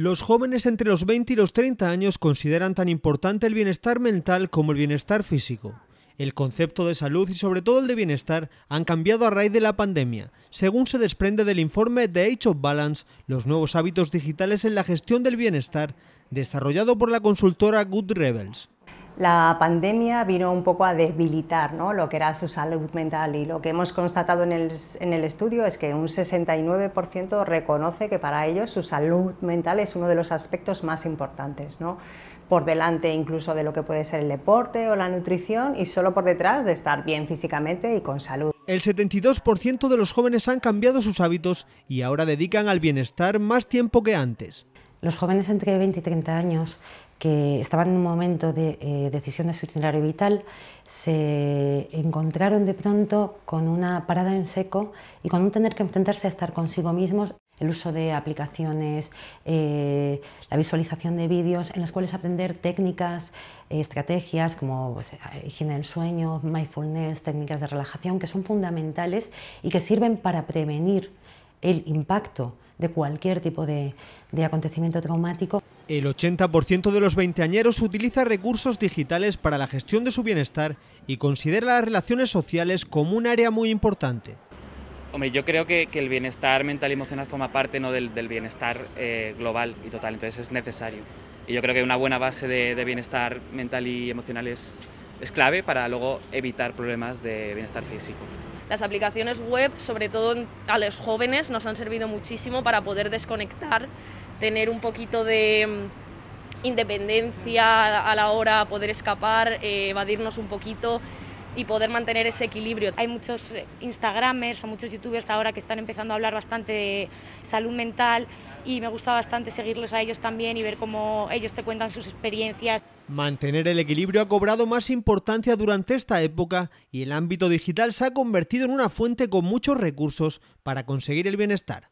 Los jóvenes entre los 20 y los 30 años consideran tan importante el bienestar mental como el bienestar físico. El concepto de salud y sobre todo el de bienestar han cambiado a raíz de la pandemia. Según se desprende del informe The Age of Balance, los nuevos hábitos digitales en la gestión del bienestar, desarrollado por la consultora Good Rebels la pandemia vino un poco a debilitar lo que era su salud mental y lo que hemos constatado en el, estudio es que un 69% reconoce que para ellos su salud mental es uno de los aspectos más importantes, ¿no? por delante incluso de lo que puede ser el deporte o la nutrición y solo por detrás de estar bien físicamente y con salud. El 72% de los jóvenes han cambiado sus hábitos y ahora dedican al bienestar más tiempo que antes. Los jóvenes entre 20 y 30 años que estaban en un momento de eh, decisión de su itinerario vital se encontraron de pronto con una parada en seco y con un tener que enfrentarse a estar consigo mismos el uso de aplicaciones, eh, la visualización de vídeos en los cuales aprender técnicas, eh, estrategias como pues, higiene del sueño, mindfulness, técnicas de relajación que son fundamentales y que sirven para prevenir el impacto de cualquier tipo de, acontecimiento traumático. El 80% de los veinteañeros utiliza recursos digitales para la gestión de su bienestar y considera las relaciones sociales como un área muy importante. Hombre, yo creo que, el bienestar mental y emocional forma parte ¿no? del, bienestar eh, global y total, entonces es necesario. Y yo creo que una buena base de, bienestar mental y emocional es clave para luego evitar problemas de bienestar físico. Las aplicaciones web, sobre todo a los jóvenes, nos han servido muchísimo para poder desconectar, tener un poquito de mm, independencia a la hora, de poder escapar, eh, evadirnos un poquito y poder mantener ese equilibrio. Hay muchos instagramers o muchos youtubers ahora que están empezando a hablar bastante de salud mental y me gusta bastante seguirlos a ellos también y ver cómo ellos te cuentan sus experiencias. Mantener el equilibrio ha cobrado más importancia durante esta época y el ámbito digital se ha convertido en una fuente con muchos recursos para conseguir el bienestar.